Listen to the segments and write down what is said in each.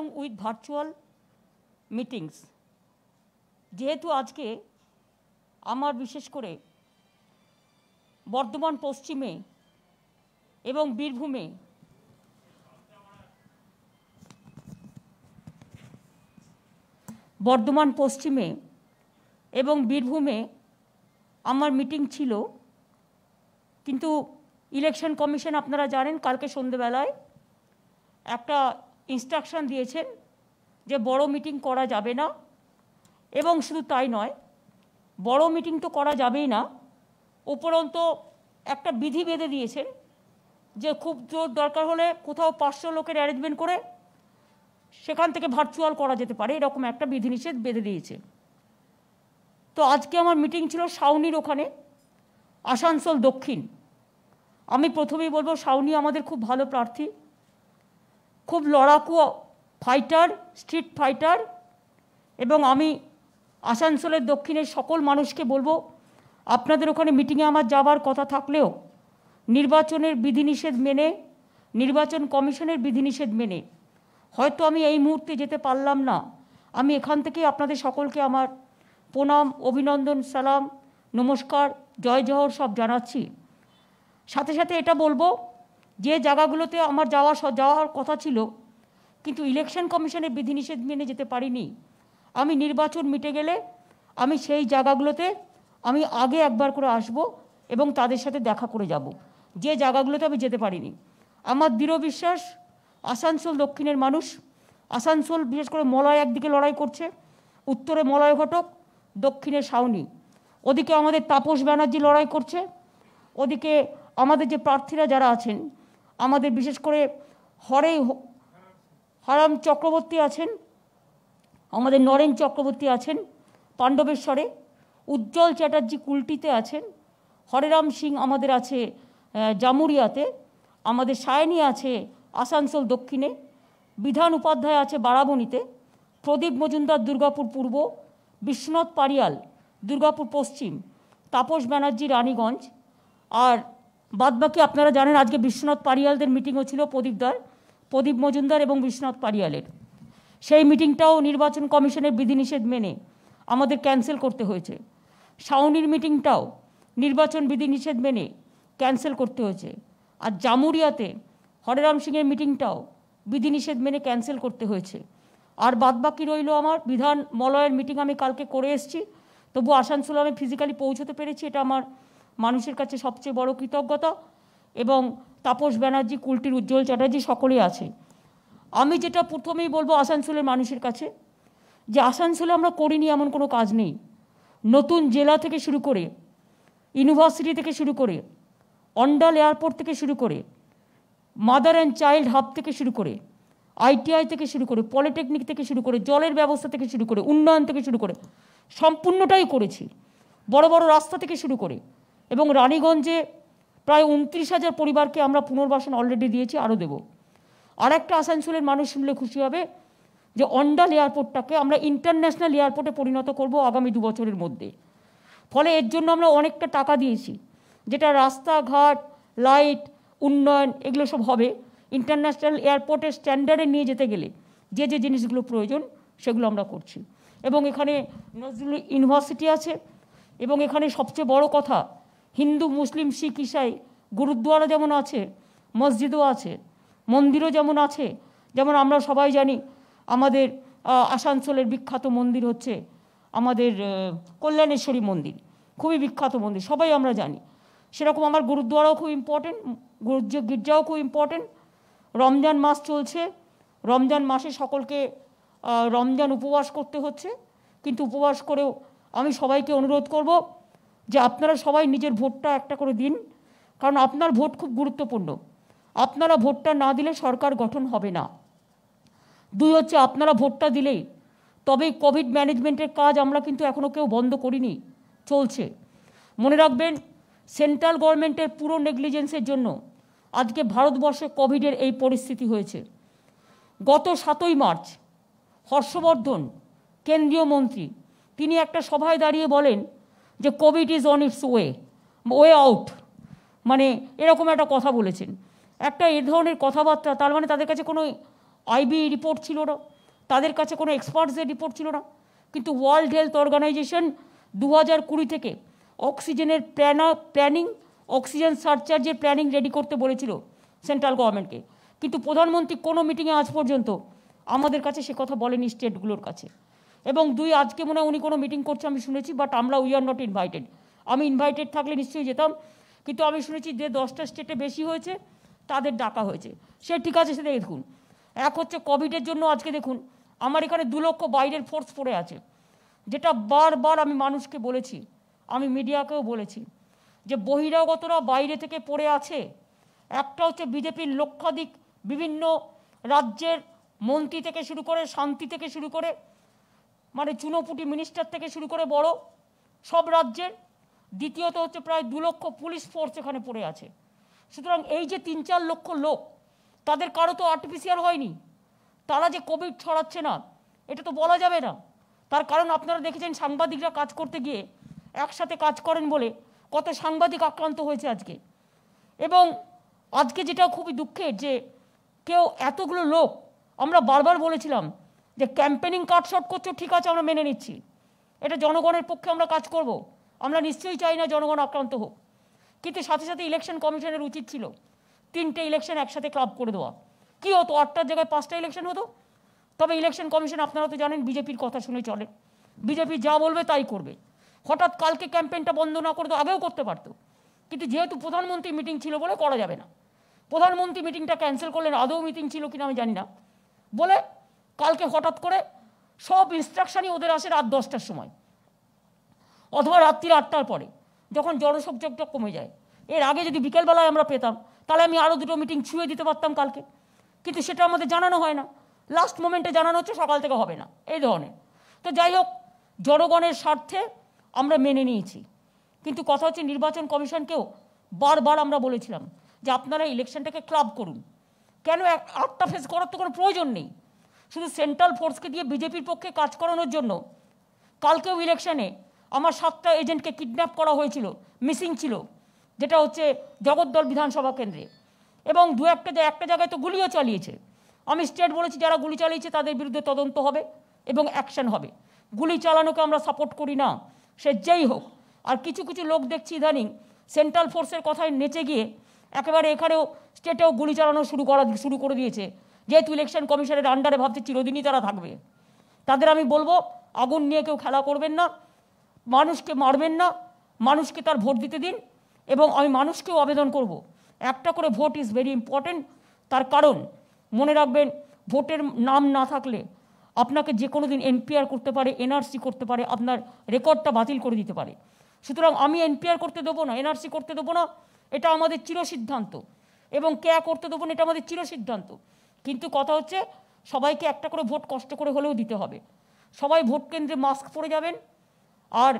along with virtual meetings যেহেতু আজকে আমার বিশেষ করে বর্ধমান পশ্চিমে এবং বীরভূমে বর্ধমান পশ্চিমে এবং বীরভূমে আমার মিটিং ছিল কিন্তু ইলেকশন কমিশন আপনারা জানেন কালকে সন্ধেবেলায় একটা ইনস্ট্রাকশন দিয়েছেন যে বড় মিটিং করা যাবে না এবং শুধু তাই নয় বড় মিটিং তো করা যাবেই না উপরন্ত একটা বিধি বেঁধে দিয়েছেন যে খুব জোর দরকার হলে কোথাও পাঁচশো লোকের অ্যারেঞ্জমেন্ট করে সেখান থেকে ভার্চুয়াল করা যেতে পারে এরকম একটা বিধিনিষেধ বেঁধে দিয়েছে তো আজকে আমার মিটিং ছিল সাউনির ওখানে আসানসোল দক্ষিণ আমি প্রথমেই বলবো সাউনি আমাদের খুব ভালো প্রার্থী খুব লড়াকু ফাইটার স্ট্রিট ফাইটার এবং আমি আসানসোলের দক্ষিণের সকল মানুষকে বলবো আপনাদের ওখানে মিটিংয়ে আমার যাবার কথা থাকলেও নির্বাচনের বিধিনিষেধ মেনে নির্বাচন কমিশনের বিধিনিষেধ মেনে হয়তো আমি এই মুহূর্তে যেতে পারলাম না আমি এখান থেকেই আপনাদের সকলকে আমার প্রণাম অভিনন্দন সালাম নমস্কার জয় জহর সব জানাচ্ছি সাথে সাথে এটা বলবো যে জায়গাগুলোতে আমার যাওয়া যাওয়ার কথা ছিল কিন্তু ইলেকশন কমিশনের বিধিনিষেধ মেনে যেতে পারিনি আমি নির্বাচন মিটে গেলে আমি সেই জায়গাগুলোতে আমি আগে একবার করে আসব এবং তাদের সাথে দেখা করে যাব যে জায়গাগুলোতে আমি যেতে পারিনি আমার দৃঢ় বিশ্বাস আসানসোল দক্ষিণের মানুষ আসানসোল বিশেষ করে মলয় একদিকে লড়াই করছে উত্তরে মলয় ঘটক দক্ষিণে সাউনি ওদিকে আমাদের তাপস ব্যানার্জি লড়াই করছে ওদিকে আমাদের যে প্রার্থীরা যারা আছেন আমাদের বিশেষ করে হরে হরাম চক্রবর্তী আছেন আমাদের নরেন চক্রবর্তী আছেন পাণ্ডবেশ্বরে উজ্জ্বল চ্যাটার্জি কুলটিতে আছেন হরেরাম সিং আমাদের আছে জামুরিয়াতে আমাদের সায়নী আছে আসানসোল দক্ষিণে বিধান উপাধ্যায় আছে বারাবণীতে প্রদীপ মজুমদার দুর্গাপুর পূর্ব বিশ্বনাথ পারিয়াল দুর্গাপুর পশ্চিম তাপস ব্যানার্জি রানীগঞ্জ আর বাদ বাকি আপনারা জানেন আজকে বিশ্বনাথ পারিয়ালদের মিটিংও ছিল প্রদীপদার প্রদীপ মজুমদার এবং বিশ্বনাথ পারিয়ালের সেই মিটিংটাও নির্বাচন কমিশনের বিধিনিষেধ মেনে আমাদের ক্যান্সেল করতে হয়েছে শাওনির মিটিংটাও নির্বাচন বিধিনিষেধ মেনে ক্যান্সেল করতে হয়েছে আর জামুরিয়াতে হরেরাম সিংয়ের মিটিংটাও বিধিনিষেধ মেনে ক্যান্সেল করতে হয়েছে আর বাদ বাকি রইল আমার বিধান মলয়ের মিটিং আমি কালকে করে এসেছি তবু আসানসোলে আমি ফিজিক্যালি পৌঁছতে পেরেছি এটা আমার মানুষের কাছে সবচেয়ে বড় কৃতজ্ঞতা এবং তাপস ব্যানার্জি কুলটির উজ্জ্বল চ্যাটার্জি সকলেই আছে আমি যেটা প্রথমেই বলবো আসানসোলের মানুষের কাছে যে আসানসোলে আমরা করিনি এমন কোনো কাজ নেই নতুন জেলা থেকে শুরু করে ইউনিভার্সিটি থেকে শুরু করে অন্ডাল এয়ারপোর্ট থেকে শুরু করে মাদার অ্যান্ড চাইল্ড হাব থেকে শুরু করে আইটিআই থেকে শুরু করে পলিটেকনিক থেকে শুরু করে জলের ব্যবস্থা থেকে শুরু করে উন্নয়ন থেকে শুরু করে সম্পূর্ণটাই করেছি বড় বড় রাস্তা থেকে শুরু করে এবং রানীগঞ্জে প্রায় উনত্রিশ হাজার পরিবারকে আমরা পুনর্বাসন অলরেডি দিয়েছি আরও দেব আর একটা আসানসোলের মানুষ শুনলে খুশি হবে যে অন্ডাল এয়ারপোর্টটাকে আমরা ইন্টারন্যাশনাল এয়ারপোর্টে পরিণত করব আগামী দু বছরের মধ্যে ফলে এর জন্য আমরা অনেকটা টাকা দিয়েছি যেটা রাস্তাঘাট লাইট উন্নয়ন এগুলো সব হবে ইন্টারন্যাশনাল এয়ারপোর্টের স্ট্যান্ডার্ডে নিয়ে যেতে গেলে যে যে জিনিসগুলো প্রয়োজন সেগুলো আমরা করছি এবং এখানে নজরুল ইউনিভার্সিটি আছে এবং এখানে সবচেয়ে বড় কথা হিন্দু মুসলিম শিখ ইসাই গুরুদ্বারা যেমন আছে মসজিদও আছে মন্দিরও যেমন আছে যেমন আমরা সবাই জানি আমাদের আসানসোলের বিখ্যাত মন্দির হচ্ছে আমাদের কল্যাণেশ্বরী মন্দির খুবই বিখ্যাত মন্দির সবাই আমরা জানি সেরকম আমার গুরুদ্বারাও খুব ইম্পর্টেন্ট গির্জাও খুব ইম্পর্টেন্ট রমজান মাস চলছে রমজান মাসে সকলকে রমজান উপবাস করতে হচ্ছে কিন্তু উপবাস করেও আমি সবাইকে অনুরোধ করব যে আপনারা সবাই নিজের ভোটটা একটা করে দিন কারণ আপনার ভোট খুব গুরুত্বপূর্ণ আপনারা ভোটটা না দিলে সরকার গঠন হবে না দুই হচ্ছে আপনারা ভোটটা দিলে তবে কোভিড ম্যানেজমেন্টের কাজ আমরা কিন্তু এখনও কেউ বন্ধ করিনি চলছে মনে রাখবেন সেন্ট্রাল গভর্নমেন্টের পুরো নেগলিজেন্সের জন্য আজকে ভারতবর্ষে কোভিডের এই পরিস্থিতি হয়েছে গত সাতই মার্চ হর্ষবর্ধন কেন্দ্রীয় মন্ত্রী তিনি একটা সভায় দাঁড়িয়ে বলেন যে COVID is on its way way out মানে এরকম একটা কথা বলেছেন একটা এ ধরনের কথাবার্তা তার মানে তাদের কাছে কোনো আইবি রিপোর্ট ছিল না তাদের কাছে কোনো এক্সপার্টসের রিপোর্ট ছিল না কিন্তু ওয়ার্ল্ড হেলথ অর্গানাইজেশন দু হাজার কুড়ি থেকে অক্সিজেনের প্ল্যানা প্ল্যানিং অক্সিজেন সারচার্জের প্ল্যানিং রেডি করতে বলেছিল সেন্ট্রাল গভর্নমেন্টকে কিন্তু প্রধানমন্ত্রী কোনো মিটিংয়ে আজ পর্যন্ত আমাদের কাছে সে কথা বলেনি স্টেটগুলোর কাছে এবং দুই আজকে মনে হয় উনি কোনো মিটিং করছে আমি শুনেছি বাট আমরা উই আর নট ইনভাইটেড আমি ইনভাইটেড থাকলে নিশ্চয়ই যেতাম কিন্তু আমি শুনেছি যে দশটা স্টেটে বেশি হয়েছে তাদের ডাকা হয়েছে সে ঠিক আছে সেটা দেখুন এক হচ্ছে কোভিডের জন্য আজকে দেখুন আমার এখানে দু লক্ষ বাইরের ফোর্স পড়ে আছে যেটা বারবার আমি মানুষকে বলেছি আমি মিডিয়াকেও বলেছি যে বহিরাগতরা বাইরে থেকে পড়ে আছে একটা হচ্ছে বিজেপির লক্ষাধিক বিভিন্ন রাজ্যের মন্ত্রী থেকে শুরু করে শান্তি থেকে শুরু করে মানে চুনোপুটি মিনিস্টার থেকে শুরু করে বড় সব রাজ্যের দ্বিতীয়ত হচ্ছে প্রায় দু লক্ষ পুলিশ ফোর্স এখানে পড়ে আছে সুতরাং এই যে তিন চার লক্ষ লোক তাদের কারো তো আর্টিফিশিয়াল হয়নি তারা যে কোভিড ছড়াচ্ছে না এটা তো বলা যাবে না তার কারণ আপনারা দেখেছেন সাংবাদিকরা কাজ করতে গিয়ে একসাথে কাজ করেন বলে কত সাংবাদিক আক্রান্ত হয়েছে আজকে এবং আজকে যেটা খুবই দুঃখের যে কেউ এতগুলো লোক আমরা বারবার বলেছিলাম যে ক্যাম্পেনিং কাটশট করছো ঠিক আছে আমরা মেনে নিচ্ছি এটা জনগণের পক্ষে আমরা কাজ করব। আমরা নিশ্চয়ই চাই না জনগণ আক্রান্ত হোক কিন্তু সাথে সাথে ইলেকশন কমিশনের উচিত ছিল তিনটে ইলেকশন একসাথে ক্লাব করে দেওয়া কী হতো আটটার জায়গায় পাঁচটা ইলেকশন হতো তবে ইলেকশন কমিশন আপনারা তো জানেন বিজেপির কথা শুনে চলে বিজেপি যা বলবে তাই করবে হঠাৎ কালকে ক্যাম্পেনটা বন্ধ না করে আগেও করতে পারতো কিন্তু যেহেতু প্রধানমন্ত্রী মিটিং ছিল বলে করা যাবে না প্রধানমন্ত্রী মিটিংটা ক্যান্সেল করলেন আদৌ মিটিং ছিল কিনা আমি জানি না বলে কালকে হঠাৎ করে সব ইনস্ট্রাকশানই ওদের আসে রাত দশটার সময় অথবা রাত্রির আটটার পরে যখন জনসংযোগটা কমে যায় এর আগে যদি বিকেলবেলায় আমরা পেতাম তাহলে আমি আরও দুটো মিটিং ছুঁয়ে দিতে পারতাম কালকে কিন্তু সেটা আমাদের জানানো হয় না লাস্ট মোমেন্টে জানানো হচ্ছে সকাল থেকে হবে না এই ধরনের তো যাই হোক জনগণের স্বার্থে আমরা মেনে নিয়েছি কিন্তু কথা হচ্ছে নির্বাচন কমিশনকেও বারবার আমরা বলেছিলাম যে আপনারা ইলেকশনটাকে ক্লাব করুন কেন আটটা ফেস করার তো কোনো প্রয়োজন নেই শুধু সেন্ট্রাল ফোর্সকে দিয়ে বিজেপির পক্ষে কাজ করানোর জন্য কালকেও ইলেকশনে আমার সাতটা এজেন্টকে কিডন্যাপ করা হয়েছিল মিসিং ছিল যেটা হচ্ছে জগদ্দল বিধানসভা কেন্দ্রে এবং দু একটা একটা জায়গায় তো গুলিও চালিয়েছে আমি স্টেট বলেছি যারা গুলি চালিয়েছে তাদের বিরুদ্ধে তদন্ত হবে এবং অ্যাকশন হবে গুলি চালানোকে আমরা সাপোর্ট করি না সে যেই হোক আর কিছু কিছু লোক দেখছি ইদানিং সেন্ট্রাল ফোর্সের কথায় নেচে গিয়ে একেবারে এখানেও স্টেটেও গুলি চালানো শুরু করা শুরু করে দিয়েছে যেহেতু ইলেকশন কমিশনের আন্ডারে ভাবছে চিরদিনই তারা থাকবে তাদের আমি বলবো আগুন নিয়ে কেউ খেলা করবেন না মানুষকে মারবেন না মানুষকে তার ভোট দিতে দিন এবং আমি মানুষকেও আবেদন করব। একটা করে ভোট ইজ ভেরি ইম্পর্ট্যান্ট তার কারণ মনে রাখবেন ভোটের নাম না থাকলে আপনাকে যে কোনো দিন এনপিআর করতে পারে এনআরসি করতে পারে আপনার রেকর্ডটা বাতিল করে দিতে পারে সুতরাং আমি এনপিআর করতে দেবো না এনআরসি করতে দেবো না এটা আমাদের চিরসিদ্ধান্ত এবং ক্যা করতে দেবো না এটা আমাদের চিরসিদ্ধান্ত কিন্তু কথা হচ্ছে সবাইকে একটা করে ভোট কষ্ট করে হলেও দিতে হবে সবাই ভোট কেন্দ্রে মাস্ক পরে যাবেন আর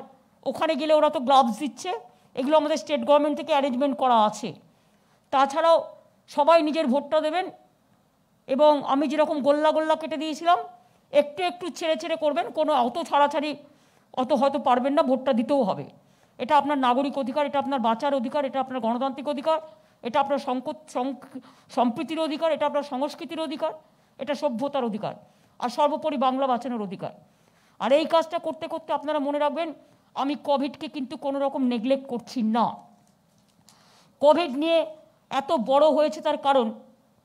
ওখানে গেলে ওরা তো গ্লাভস দিচ্ছে এগুলো আমাদের স্টেট গভর্নমেন্ট থেকে অ্যারেঞ্জমেন্ট করা আছে তাছাড়াও সবাই নিজের ভোটটা দেবেন এবং আমি যেরকম গোল্লা গোল্লা কেটে দিয়েছিলাম একটু একটু ছেড়ে ছেড়ে করবেন কোনো অত ছাড়াছাড়ি অত হয়তো পারবেন না ভোটটা দিতেও হবে এটা আপনার নাগরিক অধিকার এটা আপনার বাঁচার অধিকার এটা আপনার গণতান্ত্রিক অধিকার এটা আপনার সংকট সম্প্রীতির অধিকার এটা আপনার সংস্কৃতির অধিকার এটা সভ্যতার অধিকার আর সর্বোপরি বাংলা বাঁচানোর অধিকার আর এই কাজটা করতে করতে আপনারা মনে রাখবেন আমি কোভিডকে কিন্তু কোনো রকম নেগলেক্ট করছি না কোভিড নিয়ে এত বড় হয়েছে তার কারণ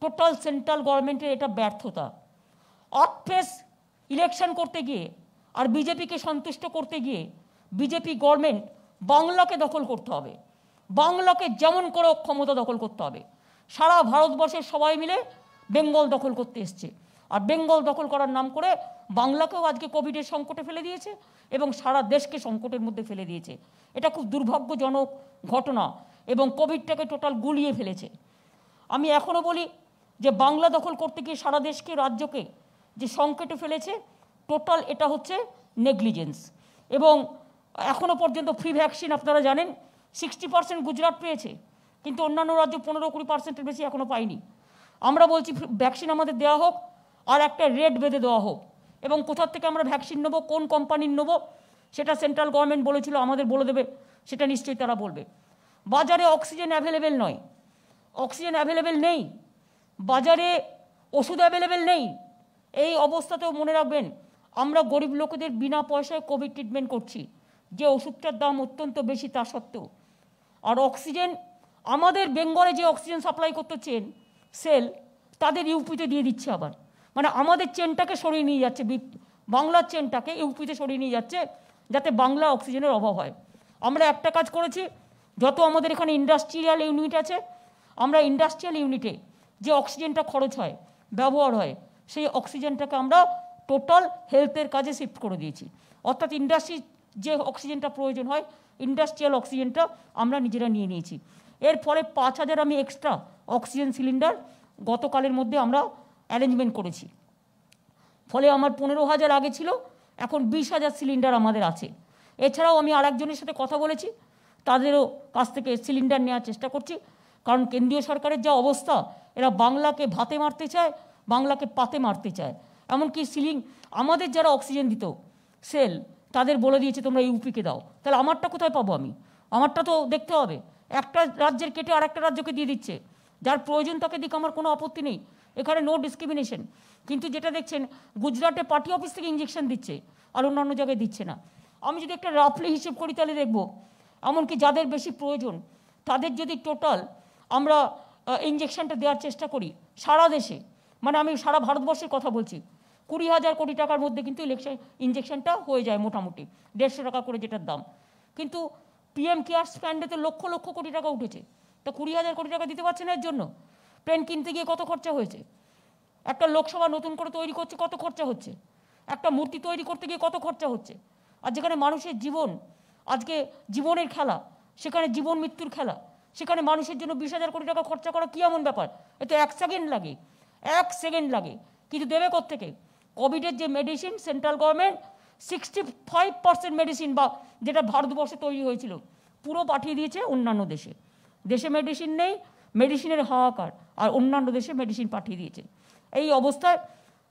টোটাল সেন্ট্রাল গভর্নমেন্টের এটা ব্যর্থতা অফেস ইলেকশন করতে গিয়ে আর বিজেপিকে সন্তুষ্ট করতে গিয়ে বিজেপি গভর্নমেন্ট বাংলাকে দখল করতে হবে বাংলাকে যেমন করে ক্ষমতা দখল করতে হবে সারা ভারতবর্ষের সবাই মিলে বেঙ্গল দখল করতে এসছে আর বেঙ্গল দখল করার নাম করে বাংলাকেও আজকে কোভিডের সংকটে ফেলে দিয়েছে এবং সারা দেশকে সংকটের মধ্যে ফেলে দিয়েছে এটা খুব দুর্ভাগ্যজনক ঘটনা এবং কোভিডটাকে টোটাল গুলিয়ে ফেলেছে আমি এখনও বলি যে বাংলা দখল করতে গিয়ে সারা দেশকে রাজ্যকে যে সংকটে ফেলেছে টোটাল এটা হচ্ছে নেগলিজেন্স এবং এখনও পর্যন্ত ফ্রি ভ্যাকসিন আপনারা জানেন সিক্সটি পার্সেন্ট গুজরাট পেয়েছে কিন্তু অন্যান্য রাজ্যে পনেরো কুড়ি পার্সেন্টের বেশি এখনও পায়নি আমরা বলছি ভ্যাকসিন আমাদের দেওয়া হোক আর একটা রেট বেঁধে দেওয়া হোক এবং কোথার থেকে আমরা ভ্যাকসিন নেবো কোন কোম্পানির নেবো সেটা সেন্ট্রাল গভর্নমেন্ট বলেছিল আমাদের বলে দেবে সেটা নিশ্চয়ই তারা বলবে বাজারে অক্সিজেন অ্যাভেলেবেল নয় অক্সিজেন অ্যাভেলেবেল নেই বাজারে ওষুধ অ্যাভেলেবেল নেই এই অবস্থাতেও মনে রাখবেন আমরা গরিব লোকেদের বিনা পয়সায় কোভিড ট্রিটমেন্ট করছি যে ওষুধটার দাম অত্যন্ত বেশি তা সত্ত্বেও আর অক্সিজেন আমাদের বেঙ্গলে যে অক্সিজেন সাপ্লাই করতে চেন সেল তাদের ইউপিতে দিয়ে দিচ্ছে আবার মানে আমাদের চেনটাকে সরিয়ে নিয়ে যাচ্ছে বাংলার চেনটাকে ইউপিতে সরিয়ে নিয়ে যাচ্ছে যাতে বাংলা অক্সিজেনের অভাব হয় আমরা একটা কাজ করেছি যত আমাদের এখানে ইন্ডাস্ট্রিয়াল ইউনিট আছে আমরা ইন্ডাস্ট্রিয়াল ইউনিটে যে অক্সিজেনটা খরচ হয় ব্যবহার হয় সেই অক্সিজেনটাকে আমরা টোটাল হেলথের কাজে শিফট করে দিয়েছি অর্থাৎ ইন্ডাস্ট্রি যে অক্সিজেনটা প্রয়োজন হয় ইন্ডাস্ট্রিয়াল অক্সিজেনটা আমরা নিজেরা নিয়ে নিয়েছি এর ফলে পাঁচ হাজার আমি এক্সট্রা অক্সিজেন সিলিন্ডার গতকালের মধ্যে আমরা অ্যারেঞ্জমেন্ট করেছি ফলে আমার পনেরো হাজার আগে ছিল এখন বিশ হাজার সিলিন্ডার আমাদের আছে এছাড়াও আমি আরেকজনের সাথে কথা বলেছি তাদেরও কাছ থেকে সিলিন্ডার নেওয়ার চেষ্টা করছি কারণ কেন্দ্রীয় সরকারের যা অবস্থা এরা বাংলাকে ভাতে মারতে চায় বাংলাকে পাতে মারতে চায় এমনকি সিলিং আমাদের যারা অক্সিজেন দিত সেল তাদের বলে দিয়েছে তোমরা ইউপিকে দাও তাহলে আমারটা কোথায় পাবো আমি আমারটা তো দেখতে হবে একটা রাজ্যের কেটে আরেকটা রাজ্যকে দিয়ে দিচ্ছে যার প্রয়োজন তাকে দিক আমার কোনো আপত্তি নেই এখানে নো ডিসক্রিমিনেশন কিন্তু যেটা দেখছেন গুজরাটে পার্টি অফিস থেকে ইঞ্জেকশন দিচ্ছে আর অন্যান্য জায়গায় দিচ্ছে না আমি যদি একটা রাফলি হিসেব করি তাহলে দেখব এমনকি যাদের বেশি প্রয়োজন তাদের যদি টোটাল আমরা ইঞ্জেকশনটা দেওয়ার চেষ্টা করি সারা দেশে মানে আমি সারা ভারতবর্ষের কথা বলছি কুড়ি হাজার কোটি টাকার মধ্যে কিন্তু ইলেকশন ইঞ্জেকশনটা হয়ে যায় মোটামুটি দেড়শো টাকা করে যেটার দাম কিন্তু পিএম কেয়ার ফান্ডে তো লক্ষ লক্ষ কোটি টাকা উঠেছে তা কুড়ি হাজার কোটি টাকা দিতে পারছে না এর জন্য প্লেন কিনতে গিয়ে কত খরচা হয়েছে একটা লোকসভা নতুন করে তৈরি করছে কত খরচা হচ্ছে একটা মূর্তি তৈরি করতে গিয়ে কত খরচা হচ্ছে আর যেখানে মানুষের জীবন আজকে জীবনের খেলা সেখানে জীবন মৃত্যুর খেলা সেখানে মানুষের জন্য বিশ হাজার কোটি টাকা খরচা করা কী এমন ব্যাপার এতে এক সেকেন্ড লাগে এক সেকেন্ড লাগে কিন্তু দেবে থেকে কোভিডের যে medicine central government sixty five percent medicine বা যেটা ভারতবর্ষে তৈরি হয়েছিল পুরো পাঠিয়ে দিয়েছে অন্যান্য দেশে দেশে মেডিসিন নেই মেডিসিনের হাহাকার আর অন্যান্য দেশে মেডিসিন পাঠিয়ে দিয়েছে এই অবস্থায়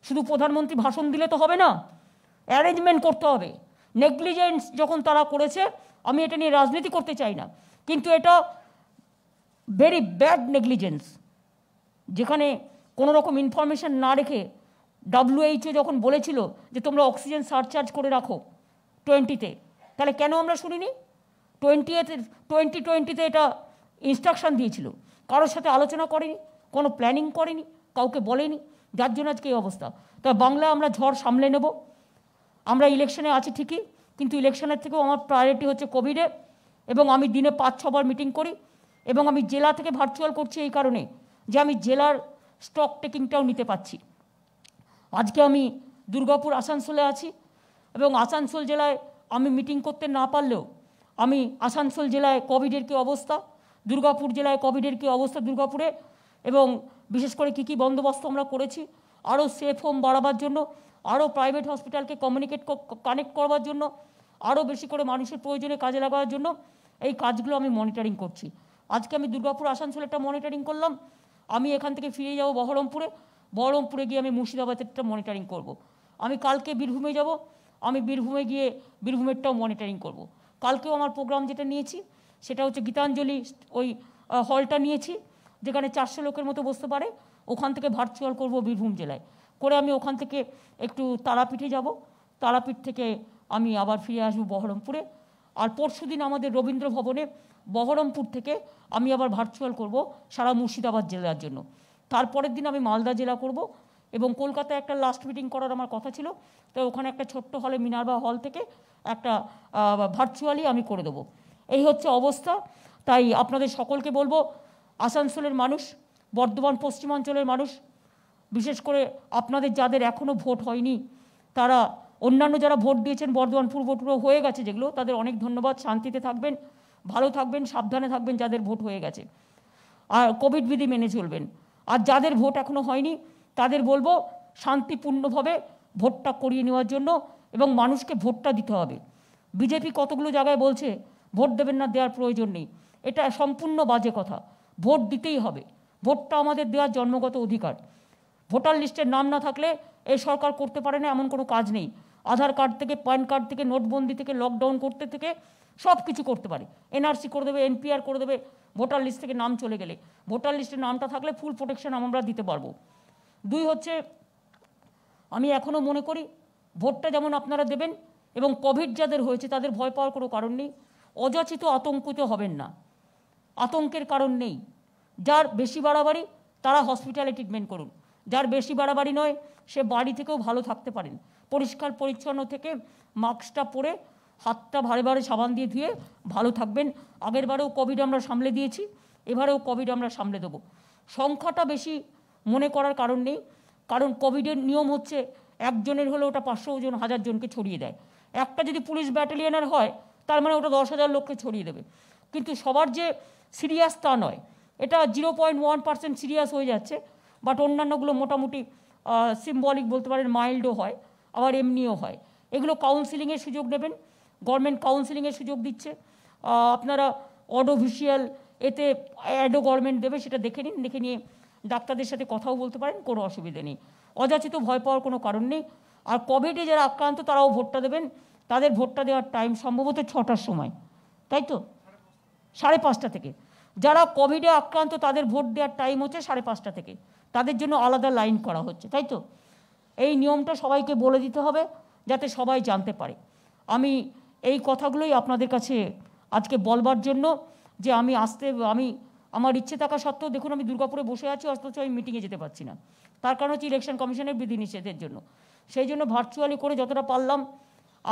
শুধু প্রধানমন্ত্রী ভাষণ দিলে তো হবে না অ্যারেঞ্জমেন্ট করতে হবে নেগলিজেন্স যখন তারা করেছে আমি এটা নিয়ে রাজনীতি করতে চাই না কিন্তু এটা ভেরি ব্যাড নেগলিজেন্স যেখানে কোনো রকম ইনফরমেশান না রেখে ডাব্লিউএইচও যখন বলেছিল যে তোমরা অক্সিজেন সারচার্জ করে রাখো টোয়েন্টিতে তাহলে কেন আমরা শুনিনি টোয়েন্টি এতে টোয়েন্টি টোয়েন্টিতে এটা ইনস্ট্রাকশান দিয়েছিল কারোর সাথে আলোচনা করেনি কোনো প্ল্যানিং করেনি কাউকে বলেনি যার জন্য আজকে এই অবস্থা তা বাংলা আমরা ঝড় সামলে নেব আমরা ইলেকশনে আছি ঠিকই কিন্তু ইলেকশনের থেকেও আমার প্রায়োরিটি হচ্ছে কোভিডে এবং আমি দিনে পাঁচ ছবার মিটিং করি এবং আমি জেলা থেকে ভার্চুয়াল করছি এই কারণে যে আমি জেলার স্টক টেকিংটাও নিতে পারছি আজকে আমি দুর্গাপুর আসানসোলে আছি এবং আসানসোল জেলায় আমি মিটিং করতে না পারলেও আমি আসানসোল জেলায় কোভিডের কী অবস্থা দুর্গাপুর জেলায় কোভিডের কী অবস্থা দুর্গাপুরে এবং বিশেষ করে কি কি বন্দোবস্ত আমরা করেছি আরও সেফ হোম বাড়াবার জন্য আরও প্রাইভেট হসপিটালকে কমিউনিকেট কানেক্ট করবার জন্য আরও বেশি করে মানুষের প্রয়োজনে কাজে লাগাবার জন্য এই কাজগুলো আমি মনিটরিং করছি আজকে আমি দুর্গাপুর আসানসোল একটা মনিটরিং করলাম আমি এখান থেকে ফিরে যাব বহরমপুরে বহরমপুরে গিয়ে আমি মুর্শিদাবাদেরটা মনিটরিং করব। আমি কালকে বীরভূমে যাব আমি বীরভূমে গিয়ে বীরভূমেরটাও মনিটরিং করব। কালকেও আমার প্রোগ্রাম যেটা নিয়েছি সেটা হচ্ছে গীতাঞ্জলি ওই হলটা নিয়েছি যেখানে চারশো লোকের মতো বসতে পারে ওখান থেকে ভার্চুয়াল করব বীরভূম জেলায় করে আমি ওখান থেকে একটু তারাপীঠে যাব তারাপীঠ থেকে আমি আবার ফিরে আসবো বহরমপুরে আর পরশু দিন আমাদের রবীন্দ্র ভবনে বহরমপুর থেকে আমি আবার ভার্চুয়াল করব সারা মুর্শিদাবাদ জেলার জন্য তারপরের দিন আমি মালদা জেলা করব এবং কলকাতায় একটা লাস্ট মিটিং করার আমার কথা ছিল তো ওখানে একটা ছোট্ট হলে মিনারবা হল থেকে একটা ভার্চুয়ালি আমি করে দেবো এই হচ্ছে অবস্থা তাই আপনাদের সকলকে বলবো আসানসোলের মানুষ বর্ধমান পশ্চিমাঞ্চলের মানুষ বিশেষ করে আপনাদের যাদের এখনও ভোট হয়নি তারা অন্যান্য যারা ভোট দিয়েছেন বর্ধমান পূর্ব টুরো হয়ে গেছে যেগুলো তাদের অনেক ধন্যবাদ শান্তিতে থাকবেন ভালো থাকবেন সাবধানে থাকবেন যাদের ভোট হয়ে গেছে আর কোভিড বিধি মেনে চলবেন আর যাদের ভোট এখনো হয়নি তাদের বলবো শান্তিপূর্ণভাবে ভোটটা করিয়ে নেওয়ার জন্য এবং মানুষকে ভোটটা দিতে হবে বিজেপি কতগুলো জায়গায় বলছে ভোট দেবেন না দেওয়ার প্রয়োজন নেই এটা সম্পূর্ণ বাজে কথা ভোট দিতেই হবে ভোটটা আমাদের দেওয়ার জন্মগত অধিকার ভোটার লিস্টের নাম না থাকলে এই সরকার করতে পারে না এমন কোনো কাজ নেই আধার কার্ড থেকে প্যান কার্ড থেকে নোটবন্দি থেকে লকডাউন করতে থেকে সব কিছু করতে পারে এনআরসি করে দেবে এনপিআর করে দেবে ভোটার লিস্ট থেকে নাম চলে গেলে ভোটার লিস্টে নামটা থাকলে ফুল প্রোটেকশন আমরা দিতে পারবো দুই হচ্ছে আমি এখনও মনে করি ভোটটা যেমন আপনারা দেবেন এবং কোভিড যাদের হয়েছে তাদের ভয় পাওয়ার কোনো কারণ নেই অযাচিত আতঙ্কিত হবেন না আতঙ্কের কারণ নেই যার বেশি বাড়াবাড়ি তারা হসপিটালে ট্রিটমেন্ট করুন যার বেশি বাড়াবাড়ি নয় সে বাড়ি থেকেও ভালো থাকতে পারেন পরিষ্কার পরিচ্ছন্ন থেকে মাস্কটা পরে হাতটা ভারে ভারে সাবান দিয়ে ধুয়ে ভালো থাকবেন আগের বারেও কোভিড আমরা সামলে দিয়েছি এবারেও কোভিড আমরা সামলে দেবো সংখ্যাটা বেশি মনে করার কারণ নেই কারণ কোভিডের নিয়ম হচ্ছে একজনের হলে ওটা পাঁচশো জন হাজার জনকে ছড়িয়ে দেয় একটা যদি পুলিশ ব্যাটালিয়নের হয় তার মানে ওটা দশ হাজার লোককে ছড়িয়ে দেবে কিন্তু সবার যে সিরিয়াস তা নয় এটা zero point one percent serious হয়ে যাচ্ছে বাট অন্যান্যগুলো মোটামুটি সিম্বলিক বলতে পারেন মাইল্ডও হয় আবার এমনিও হয় এগুলো কাউন্সিলিংয়ের সুযোগ নেবেন গভর্নমেন্ট কাউন্সিলিংয়ের সুযোগ দিচ্ছে আপনারা অডোভিশিয়াল এতে অ্যাডও গভর্নমেন্ট দেবে সেটা দেখে নিন দেখে নিয়ে ডাক্তারদের সাথে কথাও বলতে পারেন কোনো অসুবিধে নেই অযাচিত ভয় পাওয়ার কোনো কারণ নেই আর কোভিডে যারা আক্রান্ত তারাও ভোটটা দেবেন তাদের ভোটটা দেওয়ার টাইম সম্ভবত ছটার সময় তাই তো সাড়ে পাঁচটা থেকে যারা কোভিডে আক্রান্ত তাদের ভোট দেওয়ার টাইম হচ্ছে সাড়ে পাঁচটা থেকে তাদের জন্য আলাদা লাইন করা হচ্ছে তাই তো এই নিয়মটা সবাইকে বলে দিতে হবে যাতে সবাই জানতে পারে আমি এই কথাগুলোই আপনাদের কাছে আজকে বলবার জন্য যে আমি আসতে আমি আমার ইচ্ছে থাকা সত্ত্বেও দেখুন আমি দুর্গাপুরে বসে আছি অথচ আমি মিটিংয়ে যেতে পারছি না তার কারণ হচ্ছে ইলেকশন কমিশনের বিধিনিষেধের জন্য সেই জন্য ভার্চুয়ালি করে যতটা পারলাম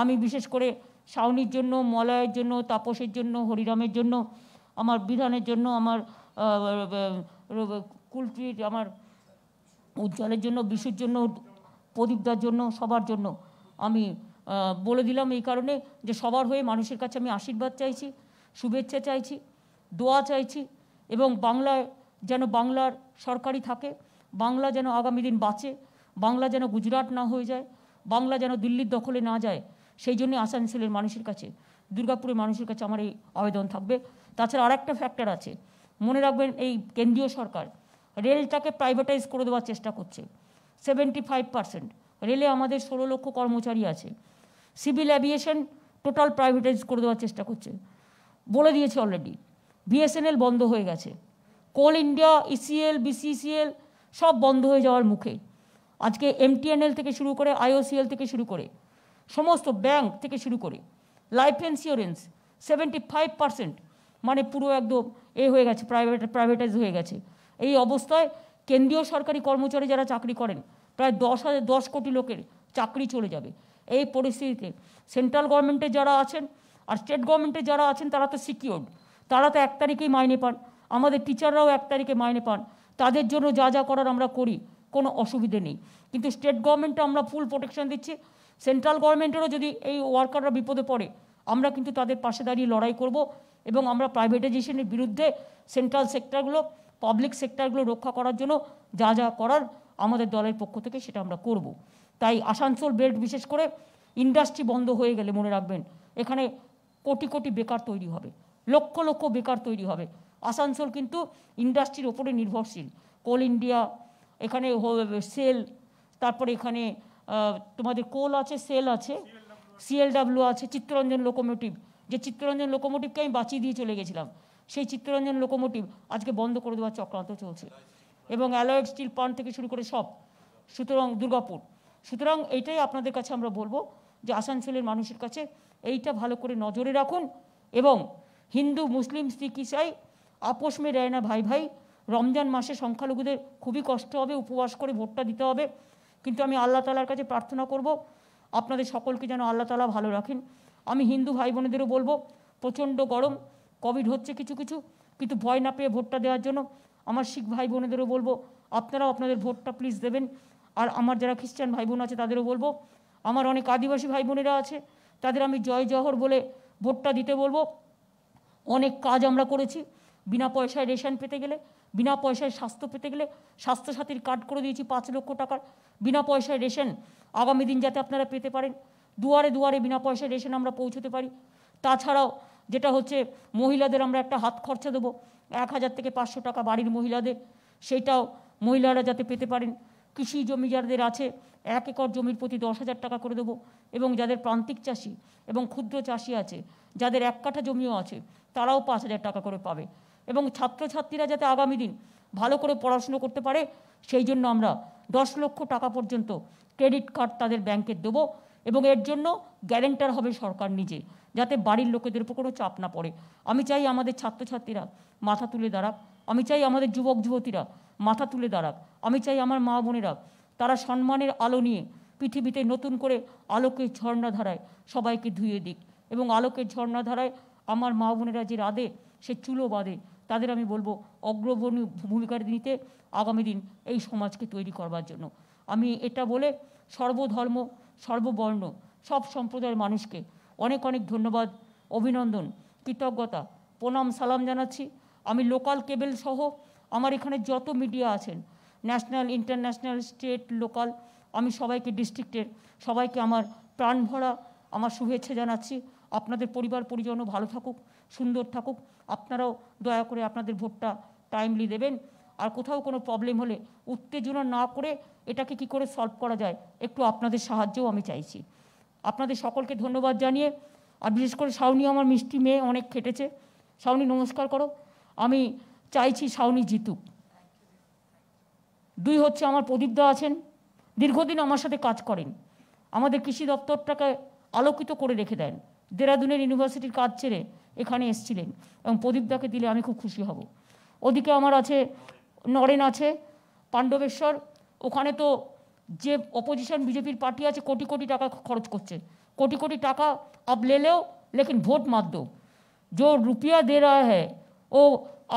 আমি বিশেষ করে শাওনির জন্য মলয়ের জন্য তাপসের জন্য হরিরামের জন্য আমার বিধানের জন্য আমার কুলট্রির আমার উজ্জ্বলের জন্য বিশুর জন্য প্রদীপদার জন্য সবার জন্য আমি বলে দিলাম এই কারণে যে সবার হয়ে মানুষের কাছে আমি আশীর্বাদ চাইছি শুভেচ্ছা চাইছি দোয়া চাইছি এবং বাংলায় যেন বাংলার সরকারি থাকে বাংলা যেন আগামী দিন বাঁচে বাংলা যেন গুজরাট না হয়ে যায় বাংলা যেন দিল্লির দখলে না যায় সেই জন্যই আসানসোলের মানুষের কাছে দুর্গাপুরের মানুষের কাছে আমার এই আবেদন থাকবে তাছাড়া আরেকটা ফ্যাক্টর আছে মনে রাখবেন এই কেন্দ্রীয় সরকার রেলটাকে প্রাইভেটাইজ করে দেওয়ার চেষ্টা করছে সেভেন্টি ফাইভ পার্সেন্ট রেলে আমাদের ষোলো লক্ষ কর্মচারী আছে সিভিল অ্যাভিয়েশন টোটাল প্রাইভেটাইজ করে দেওয়ার চেষ্টা করছে বলে দিয়েছে অলরেডি বিএসএনএল বন্ধ হয়ে গেছে কোল ইন্ডিয়া ইসিএল বিসিসিএল সব বন্ধ হয়ে যাওয়ার মুখে আজকে এমটিএনএল থেকে শুরু করে আইওসিএল থেকে শুরু করে সমস্ত ব্যাংক থেকে শুরু করে life insurance seventy five percent মানে পুরো একদম এ হয়ে গেছে প্রাইভেট প্রাইভেটাইজ হয়ে গেছে এই অবস্থায় কেন্দ্রীয় সরকারি কর্মচারী যারা চাকরি করেন প্রায় দশ হাজার দশ কোটি লোকের চাকরি চলে যাবে এই পরিস্থিতিতে সেন্ট্রাল গভর্নমেন্টে যারা আছেন আর স্টেট গভর্নমেন্টে যারা আছেন তারা তো সিকিওর্ড তারা তো এক তারিখেই মাইনে পান আমাদের টিচাররাও এক তারিখে মাইনে পান তাদের জন্য যা যা করার আমরা করি কোনো অসুবিধে নেই কিন্তু স্টেট গভর্নমেন্টটা আমরা ফুল প্রোটেকশন দিচ্ছি সেন্ট্রাল গভর্নমেন্টেরও যদি এই ওয়ার্কাররা বিপদে পড়ে আমরা কিন্তু তাদের পাশে দাঁড়িয়ে লড়াই করব এবং আমরা প্রাইভেটাইজেশনের বিরুদ্ধে সেন্ট্রাল সেক্টরগুলো পাবলিক সেক্টরগুলো রক্ষা করার জন্য যা যা করার আমাদের দলের পক্ষ থেকে সেটা আমরা করব। তাই আসানসোল বেল্ট বিশেষ করে ইন্ডাস্ট্রি বন্ধ হয়ে গেলে মনে রাখবেন এখানে কোটি কোটি বেকার তৈরি হবে লক্ষ লক্ষ বেকার তৈরি হবে আসানসোল কিন্তু ইন্ডাস্ট্রির ওপরে নির্ভরশীল কোল ইন্ডিয়া এখানে সেল তারপরে এখানে তোমাদের কোল আছে সেল আছে সিএলডাব্লিউ আছে চিত্তরঞ্জন লোকোমোটিভ যে চিত্তরঞ্জন লোকোমোটিভকে আমি বাঁচিয়ে দিয়ে চলে গেছিলাম সেই চিত্তরঞ্জন লোকোমোটিভ আজকে বন্ধ করে দেওয়ার চক্রান্ত চলছে এবং অ্যালয়েড স্টিল প্লান্ট থেকে শুরু করে সব সুতরাং দুর্গাপুর সুতরাং এইটাই আপনাদের কাছে আমরা বলবো যে আসানসোলের মানুষের কাছে এইটা ভালো করে নজরে রাখুন এবং হিন্দু মুসলিম শিখ ইসাই আপোষ মে দেয় না ভাই ভাই রমজান মাসে সংখ্যালঘুদের খুবই কষ্ট হবে উপবাস করে ভোটটা দিতে হবে কিন্তু আমি আল্লাহ তালার কাছে প্রার্থনা করব আপনাদের সকলকে যেন আল্লাহ তালা ভালো রাখেন আমি হিন্দু ভাই বোনেদেরও বলবো প্রচণ্ড গরম কোভিড হচ্ছে কিছু কিছু কিন্তু ভয় না পেয়ে ভোটটা দেওয়ার জন্য আমার শিখ ভাই বোনেদেরও বলবো আপনারাও আপনাদের ভোটটা প্লিজ দেবেন আর আমার যারা খ্রিস্টান ভাই বোন আছে তাদেরও বলবো আমার অনেক আদিবাসী ভাই বোনেরা আছে তাদের আমি জয় জহর বলে ভোটটা দিতে বলবো অনেক কাজ আমরা করেছি বিনা পয়সায় রেশন পেতে গেলে বিনা পয়সায় স্বাস্থ্য পেতে গেলে স্বাস্থ্যসাথীর কার্ড করে দিয়েছি পাঁচ লক্ষ টাকার বিনা পয়সায় রেশন আগামী দিন যাতে আপনারা পেতে পারেন দুয়ারে দুয়ারে বিনা পয়সায় রেশন আমরা পৌঁছতে পারি তাছাড়াও যেটা হচ্ছে মহিলাদের আমরা একটা হাত খরচা দেবো এক হাজার থেকে পাঁচশো টাকা বাড়ির মহিলাদের সেইটাও মহিলারা যাতে পেতে পারেন কৃষি জমি যাদের আছে এক একর জমির প্রতি দশ হাজার টাকা করে দেবো এবং যাদের প্রান্তিক চাষি এবং ক্ষুদ্র চাষি আছে যাদের এক কাঠা জমিও আছে তারাও পাঁচ হাজার টাকা করে পাবে এবং ছাত্রছাত্রীরা যাতে আগামী দিন ভালো করে পড়াশুনো করতে পারে সেই জন্য আমরা দশ লক্ষ টাকা পর্যন্ত ক্রেডিট কার্ড তাদের ব্যাংকের দেবো এবং এর জন্য গ্যারেন্টার হবে সরকার নিজে যাতে বাড়ির লোকেদের উপর কোনো চাপ না পড়ে আমি চাই আমাদের ছাত্রছাত্রীরা মাথা তুলে দাঁড়াক আমি চাই আমাদের যুবক যুবতীরা মাথা তুলে দাঁড়াক আমি চাই আমার মা বোনেরা তারা সম্মানের আলো নিয়ে পৃথিবীতে নতুন করে আলোকের ঝর্ণাধারায় সবাইকে ধুয়ে দিক এবং আলোকের ঝর্ণাধারায় আমার মা বোনেরা যে রাধে সে চুলো বাঁধে তাদের আমি বলবো অগ্রগণী ভূমিকা নিতে আগামী দিন এই সমাজকে তৈরি করবার জন্য আমি এটা বলে সর্বধর্ম সর্ববর্ণ সব সম্প্রদায়ের মানুষকে অনেক অনেক ধন্যবাদ অভিনন্দন কৃতজ্ঞতা প্রণাম সালাম জানাচ্ছি আমি লোকাল কেবেল সহ আমার এখানে যত মিডিয়া আছেন ন্যাশনাল ইন্টারন্যাশনাল স্টেট লোকাল আমি সবাইকে ডিস্ট্রিক্টের সবাইকে আমার প্রাণ ভরা আমার শুভেচ্ছা জানাচ্ছি আপনাদের পরিবার পরিজনও ভালো থাকুক সুন্দর থাকুক আপনারাও দয়া করে আপনাদের ভোটটা টাইমলি দেবেন আর কোথাও কোনো প্রবলেম হলে উত্তেজনা না করে এটাকে কি করে সলভ করা যায় একটু আপনাদের সাহায্যও আমি চাইছি আপনাদের সকলকে ধন্যবাদ জানিয়ে আর বিশেষ করে শাওনি আমার মিষ্টি মেয়ে অনেক খেটেছে শাওনি নমস্কার করো আমি চাইছি শাওনি জিতুক দুই হচ্ছে আমার প্রদীপদা আছেন দীর্ঘদিন আমার সাথে কাজ করেন আমাদের কৃষি দপ্তরটাকে আলোকিত করে রেখে দেন দেরাদুনের ইউনিভার্সিটির কাজ ছেড়ে এখানে এসছিলেন এবং প্রদীপ দাকে দিলে আমি খুব খুশি হব ওদিকে আমার আছে নড়িন আছে পান্ডবেশ্বর ওখানে তো যে অপজিশন বিজেপির পার্টি আছে কোটি কোটি টাকা খরচ করছে কোটি কোটি টাকা অবলে নাও কিন্তু ভোট मत दो जो रुपया दे रहा है वो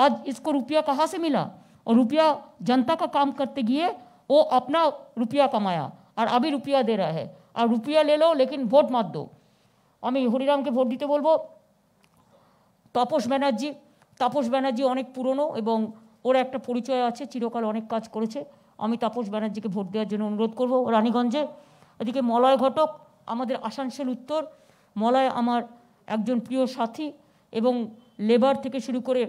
आज इसको रुपया कहां से मिला और रुपया जनता का काम करते किए वो अपना रुपया कमाया और अभी रुपया दे रहा है आप रुपया ले लो लेकिन वोट मत दो আমি হরিরামকে ভোট দিতে বলবো তপস মেনার্জী তপস মেনার্জী অনেক পুরনো এবং ওর একটা পরিচয় আছে চিরকাল অনেক কাজ করেছে আমি তাপস ব্যানার্জিকে ভোট দেওয়ার জন্য অনুরোধ করব রানীগঞ্জে এদিকে মলয় ঘটক আমাদের আসানসোল উত্তর মলয় আমার একজন প্রিয় সাথী এবং লেবার থেকে শুরু করে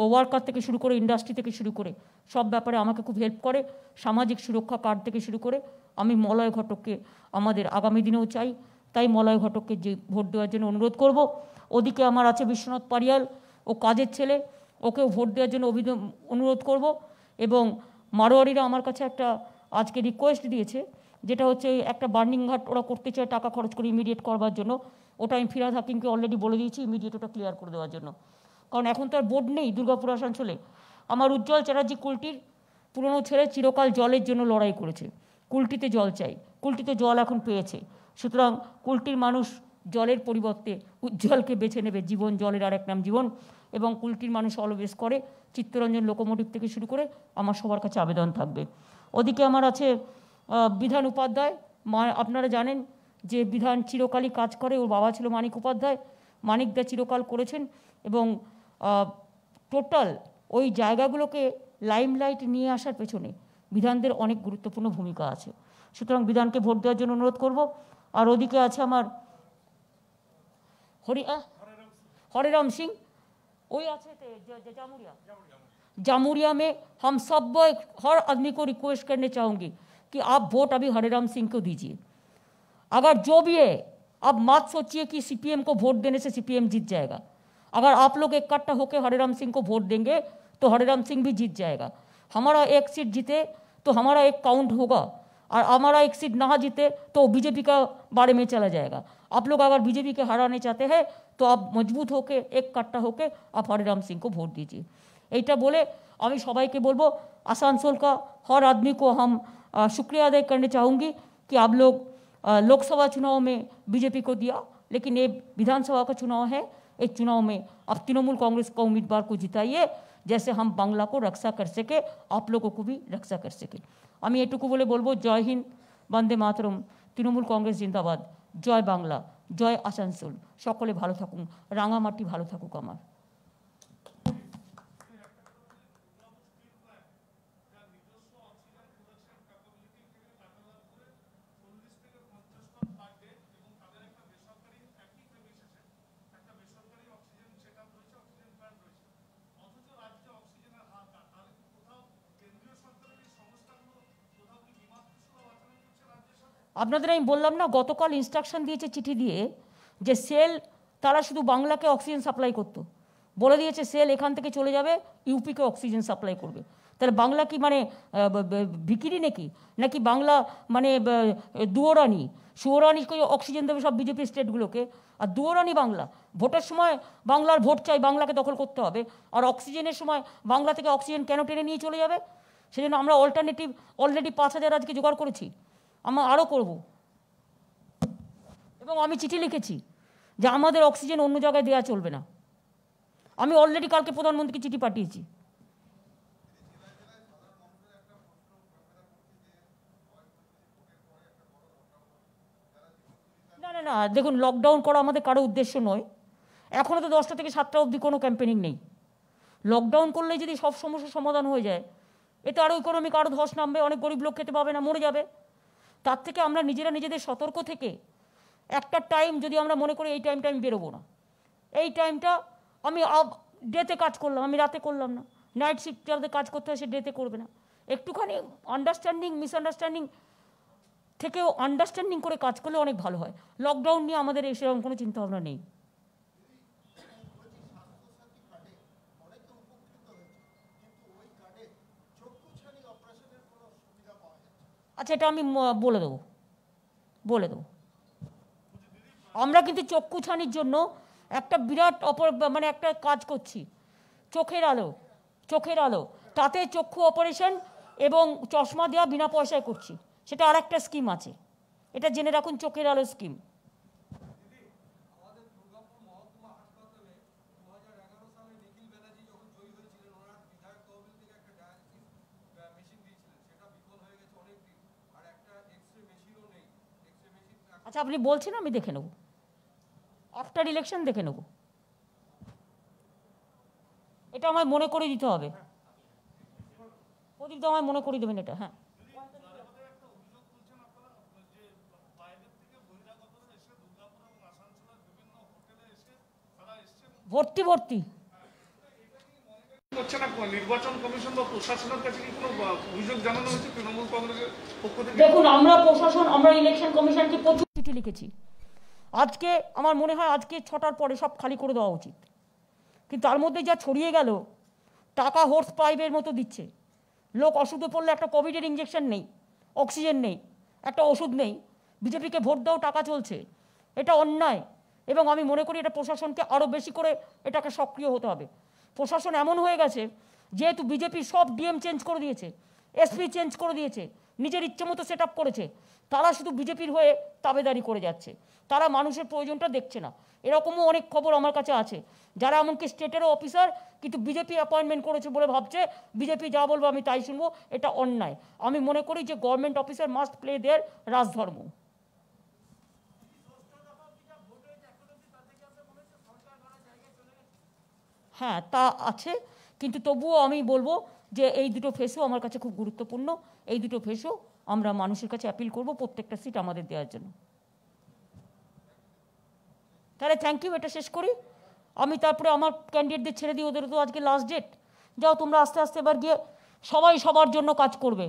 ও ওয়ার্কার থেকে শুরু করে ইন্ডাস্ট্রি থেকে শুরু করে সব ব্যাপারে আমাকে খুব হেল্প করে সামাজিক সুরক্ষা কার্ড থেকে শুরু করে আমি মলয় ঘটককে আমাদের আগামী দিনেও চাই তাই মলয় ঘটককে যে ভোট দেওয়ার জন্য অনুরোধ করব ওদিকে আমার আছে বিশ্বনাথ পারিয়াল ও কাজের ছেলে ওকে ভোট দেওয়ার জন্য অভিযোগ অনুরোধ করব এবং মারোয়ারিরা আমার কাছে একটা আজকে রিকোয়েস্ট দিয়েছে যেটা হচ্ছে একটা বার্নিং ঘাট ওরা করতে চায় টাকা খরচ করে ইমিডিয়েট করবার জন্য ওটা আমি ফিরাদ হাকিমকে অলরেডি বলে দিয়েছি ইমিডিয়েট ওটা ক্লিয়ার করে দেওয়ার জন্য কারণ এখন তো আর বোর্ড নেই দুর্গাপুর আসানসোলে আমার উজ্জ্বল চ্যাটার্জি কুলটির পুরনো ছেলে চিরকাল জলের জন্য লড়াই করেছে কুলটিতে জল চাই কুলটিতে জল এখন পেয়েছে সুতরাং কুলটির মানুষ জলের পরিবর্তে উজ্জ্বলকে বেছে নেবে জীবন জলের আর এক নাম জীবন এবং কুলটির মানুষ অলওয়েজ করে চিত্তরঞ্জন লোকোমোটিভ থেকে শুরু করে আমার সবার কাছে আবেদন থাকবে ওদিকে আমার আছে বিধান উপাধ্যায় মা আপনারা জানেন যে বিধান চিরকালই কাজ করে ওর বাবা ছিল মানিক উপাধ্যায় মানিক দা চিরকাল করেছেন এবং টোটাল ওই জায়গাগুলোকে লাইমলাইট নিয়ে আসার পেছনে বিধানদের অনেক গুরুত্বপূর্ণ ভূমিকা আছে সুতরাং বিধানকে ভোট দেওয়ার জন্য অনুরোধ করব আর ওদিকে আছে আমার হরি হরেরাম সিং वही अच्छे थे जामुरिया जामुरिया में हम सब हर आदमी को रिक्वेस्ट करने चाहूँगी कि आप वोट अभी हरेराम सिंह को दीजिए अगर जो भी है आप मत सोचिए कि सीपीएम को वोट देने से सीपीएम जीत जाएगा अगर आप लोग इकट्ठा होकर हरेराम सिंह को वोट देंगे तो हरेराम सिंह भी जीत जाएगा हमारा एक सीट जीते तो हमारा एक काउंट होगा और हमारा एक सीट ना जीते तो बीजेपी का बारे में चला जाएगा आप लोग अगर बीजेपी के हराने चाहते हैं तो आप मजबूत होके एक कट्टा होके आप हरिराम सिंह को वोट दीजिए बोले हमें सबाई के बोलबो आसानसोल का हर आदमी को हम शुक्रिया अदा करने चाहूँगी कि आप लोग लोकसभा चुनाव में बीजेपी को दिया लेकिन ये विधानसभा का चुनाव है इस चुनाव में आप तृणमूल कांग्रेस का उम्मीदवार को जिताइए जैसे हम बांग्ला को रक्षा कर सके आप लोगों को भी रक्षा कर सके हमें এটুকু बोले बोलबो जय हिंद वंदे मातरम तृणमूल कांग्रेस जिंदाबाद জয় বাংলা জয় আসানসোল সকলে ভালো থাকুন রাঙামাটি ভালো থাকুক আমার আপনাদের আমি বললাম না গতকাল ইনস্ট্রাকশন দিয়েছে চিঠি দিয়ে যে সেল তারা শুধু বাংলাকে অক্সিজেন সাপ্লাই করত। বলে দিয়েছে সেল এখান থেকে চলে যাবে ইউপিকে অক্সিজেন সাপ্লাই করবে তাহলে বাংলা কি মানে ভিকিরি নাকি নাকি বাংলা মানে দুয়োরানি সুয়োরানিকে অক্সিজেন দেবে সব বিজেপি স্টেটগুলোকে আর দুয়োরানি বাংলা ভোটের সময় বাংলার ভোট চাই বাংলাকে দখল করতে হবে আর অক্সিজেনের সময় বাংলা থেকে অক্সিজেন কেন টেনে নিয়ে চলে যাবে সেজন্য আমরা অল্টারনেটিভ অলরেডি পাঁচ হাজার আজকে জোগাড় করেছি আমরা আরও করব এবং আমি চিঠি লিখেছি যে আমাদের অক্সিজেন অন্য জায়গায় দেওয়া চলবে না আমি অলরেডি কালকে প্রধানমন্ত্রীকে চিঠি পাঠিয়েছি না না না দেখুন লকডাউন করা আমাদের কারো উদ্দেশ্য নয় এখনও তো দশটা থেকে সাতটা অবধি কোনো ক্যাম্পেনিং নেই লকডাউন করলে যদি সব সমস্যার সমাধান হয়ে যায় এতে আরও ইকোনমিক আরও ধস নামবে অনেক গরিব লোক খেতে পাবে না মরে যাবে তার থেকে আমরা নিজেরা নিজেদের সতর্ক থেকে একটা টাইম যদি আমরা মনে করি এই টাইমটা আমি বেরোবো না এই টাইমটা আমি ডেতে কাজ করলাম আমি রাতে করলাম না নাইট শিফট যাতে কাজ করতে হয় সে ডেতে করবে না একটুখানি আন্ডারস্ট্যান্ডিং মিসআন্ডারস্ট্যান্ডিং থেকেও আন্ডারস্ট্যান্ডিং করে কাজ করলে অনেক ভালো হয় লকডাউন নিয়ে আমাদের এই সেরকম কোনো চিন্তাভাবনা নেই আচ্ছা এটা আমি বলে দেবো বলে দেবো আমরা কিন্তু চক্ষু ছানির জন্য একটা বিরাট অপর মানে একটা কাজ করছি চোখের আলো চোখের আলো তাতে চক্ষু অপারেশন এবং চশমা দেওয়া বিনা পয়সায় করছি সেটা আর একটা স্কিম আছে এটা জেনে রাখুন চোখের আলো স্কিম আচ্ছা আপনি বলছেন আমি দেখে নেব আফটার ইলেকশন দেখে নেব এটা আমায় মনে করে দিতে হবে প্রদীপ আমায় মনে করে দেবেন এটা হ্যাঁ ভর্তি ভর্তি দেখুন আমরা প্রশাসন আমরা ইলেকশন কমিশনকে প্রচুর চিঠি লিখেছি আজকে আমার মনে হয় আজকে ছটার পরে সব খালি করে দেওয়া উচিত কিন্তু তার মধ্যে যা ছড়িয়ে গেল টাকা হোর্স পাইপের মতো দিচ্ছে লোক অসুখে পড়লে একটা কোভিডের ইঞ্জেকশন নেই অক্সিজেন নেই একটা ওষুধ নেই বিজেপিকে ভোট দাও টাকা চলছে এটা অন্যায় এবং আমি মনে করি এটা প্রশাসনকে আরও বেশি করে এটাকে সক্রিয় হতে হবে প্রশাসন এমন হয়ে গেছে যেহেতু বিজেপি সব ডিএম চেঞ্জ করে দিয়েছে এসপি চেঞ্জ করে দিয়েছে নিজের ইচ্ছে মতো সেট আপ করেছে তারা শুধু বিজেপির হয়ে তাবেদারি করে যাচ্ছে তারা মানুষের প্রয়োজনটা দেখছে না এরকমও অনেক খবর আমার কাছে আছে যারা এমনকি স্টেটেরও অফিসার কিন্তু বিজেপি অ্যাপয়েন্টমেন্ট করেছে বলে ভাবছে বিজেপি যা বলবো আমি তাই শুনবো এটা অন্যায় আমি মনে করি যে government officer must play their রাজধর্ম হ্যাঁ তা আছে কিন্তু তবুও আমি বলবো যে এই দুটো ফেসও আমার কাছে খুব গুরুত্বপূর্ণ এই দুটো ভেষও আমরা মানুষের কাছে অ্যাপিল করব প্রত্যেকটা সিট আমাদের দেওয়ার জন্য তাহলে থ্যাংক ইউ এটা শেষ করি আমি তারপরে আমার ক্যান্ডিডেটদের ছেড়ে দিই ওদের তো আজকে লাস্ট ডেট যাও তোমরা আস্তে আস্তে এবার গিয়ে সবাই সবার জন্য কাজ করবে